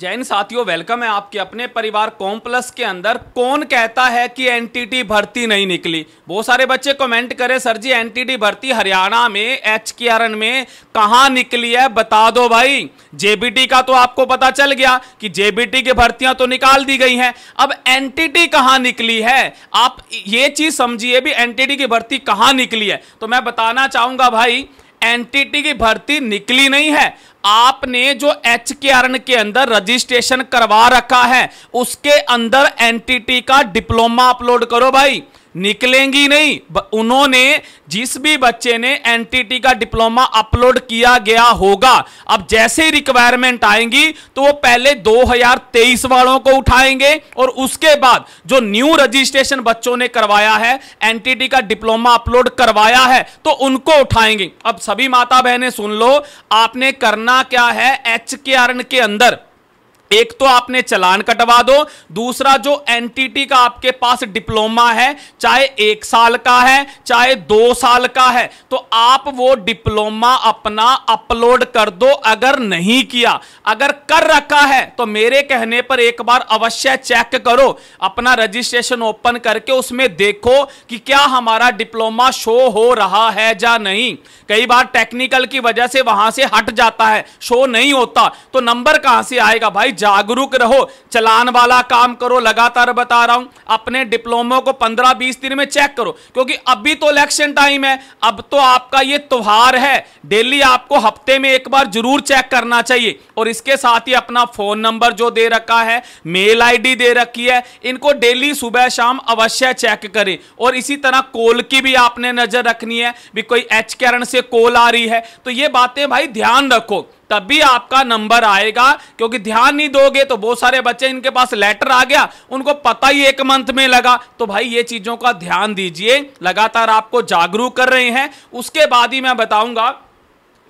जैन साथियों वेलकम है आपके अपने परिवार कॉम प्लस के अंदर कौन कहता है कि एनटीटी भर्ती नहीं निकली बहुत सारे बच्चे कमेंट करें सर जी एनटीटी भर्ती हरियाणा में एच के आर एन में कहाँ निकली है बता दो भाई जेबीटी का तो आपको पता चल गया कि जेबीटी की भर्तियां तो निकाल दी गई हैं अब एनटीटी कहाँ निकली है आप ये चीज समझिए भी एनटीटी की भर्ती कहाँ निकली है तो मैं बताना चाहूंगा भाई एनटीटी की भर्ती निकली नहीं है आपने जो एच के आर के अंदर रजिस्ट्रेशन करवा रखा है उसके अंदर एनटीटी का डिप्लोमा अपलोड करो भाई निकलेंगी नहीं उन्होंने जिस भी बच्चे ने एनटीटी का डिप्लोमा अपलोड किया गया होगा अब जैसे ही रिक्वायरमेंट आएंगी तो वो पहले 2023 वालों को उठाएंगे और उसके बाद जो न्यू रजिस्ट्रेशन बच्चों ने करवाया है एनटीटी का डिप्लोमा अपलोड करवाया है तो उनको उठाएंगे अब सभी माता बहनें सुन लो आपने करना क्या है एच के अंदर एक तो आपने चलान कटवा दो दूसरा जो एनटीटी का आपके पास डिप्लोमा है चाहे एक साल का है चाहे दो साल का है तो आप वो डिप्लोमा अपना अपलोड कर दो अगर नहीं किया अगर कर रखा है तो मेरे कहने पर एक बार अवश्य चेक करो अपना रजिस्ट्रेशन ओपन करके उसमें देखो कि क्या हमारा डिप्लोमा शो हो रहा है या नहीं कई बार टेक्निकल की वजह से वहां से हट जाता है शो नहीं होता तो नंबर कहां से आएगा भाई जागरूक रहो चलान वाला काम करो लगातार बता रहा हूं अपने डिप्लोमो को पंद्रह बीस दिन में चेक करो क्योंकि अभी तो इलेक्शन टाइम है अब तो आपका ये त्योहार है डेली आपको हफ्ते में एक बार जरूर चेक करना चाहिए और इसके साथ ही अपना फोन नंबर जो दे रखा है मेल आईडी दे रखी है इनको डेली सुबह शाम अवश्य चेक करें और इसी तरह कॉल की भी आपने नजर रखनी है भी कोई एच कैरण से कॉल आ रही है तो ये बातें भाई ध्यान रखो तभी आपका नंबर आएगा क्योंकि ध्यान नहीं दोगे तो बहुत सारे बच्चे इनके पास लेटर आ गया उनको पता ही एक मंथ में लगा तो भाई ये चीज़ों का ध्यान दीजिए लगातार आपको जागरूक कर रहे हैं उसके बाद ही मैं बताऊंगा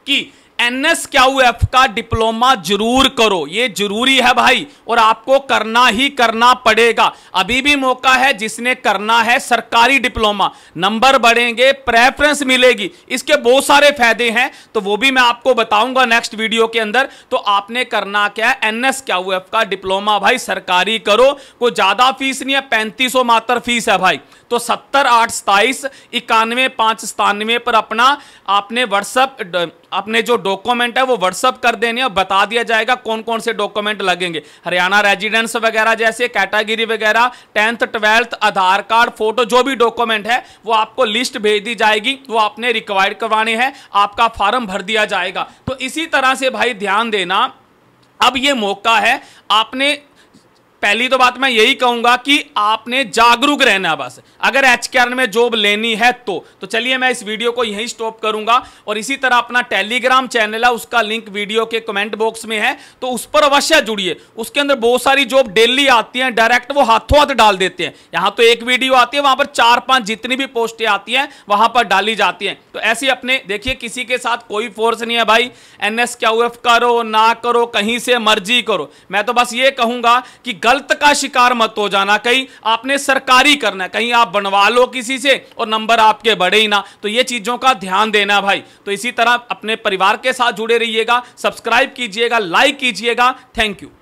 कि एन एस क्यू एफ का डिप्लोमा जरूर करो ये जरूरी है भाई और आपको करना ही करना पड़ेगा अभी भी मौका है जिसने करना है सरकारी डिप्लोमा नंबर बढ़ेंगे प्रेफरेंस मिलेगी इसके बहुत सारे फायदे हैं तो वो भी मैं आपको बताऊंगा नेक्स्ट वीडियो के अंदर तो आपने करना क्या है एन एस क्यू एफ का डिप्लोमा भाई सरकारी करो कोई ज़्यादा फीस नहीं है पैंतीस सौ मात्र फीस है भाई तो सत्तर आठ सताइस इक्यानवे पांच सतानवे पर अपना आपने व्हाट्सएप अपने जो डॉक्यूमेंट है वो व्हाट्सअप कर देने और बता दिया जाएगा कौन कौन से डॉक्यूमेंट लगेंगे हरियाणा रेजिडेंस वगैरह जैसे कैटेगरी वगैरह tenth twelfth Aadhaar card photo जो भी डॉक्यूमेंट है वो आपको लिस्ट भेज दी जाएगी वो आपने रिक्वायर करवाने हैं आपका फॉर्म भर दिया जाएगा तो इसी तरह से भाई ध्यान देना अब ये मौका है आपने पहली तो बात मैं यही कहूंगा कि आपने जागरूक रहना बस अगर एच में जॉब लेनी है तो तो चलिए मैं इस वीडियो को यहीं स्टॉप करूंगा और इसी तरह अपना टेलीग्राम चैनल है उसका लिंक वीडियो के कमेंट बॉक्स में है तो उस पर अवश्य जुड़िए उसके अंदर बहुत सारी जॉब डेली आती हैं डायरेक्ट वो हाथों हाथ डाल देते हैं यहां तो एक वीडियो आती है वहां पर चार पांच जितनी भी पोस्टें आती हैं वहां पर डाली जाती हैं तो ऐसी अपने देखिए किसी के साथ कोई फोर्स नहीं है भाई एन एस करो ना करो कहीं से मर्जी करो मैं तो बस ये कहूंगा कि गलत का शिकार मत हो जाना कहीं आपने सरकारी करना कहीं आप बनवा लो किसी से और नंबर आपके बढ़े ही ना तो ये चीज़ों का ध्यान देना भाई तो इसी तरह अपने परिवार के साथ जुड़े रहिएगा सब्सक्राइब कीजिएगा लाइक कीजिएगा थैंक यू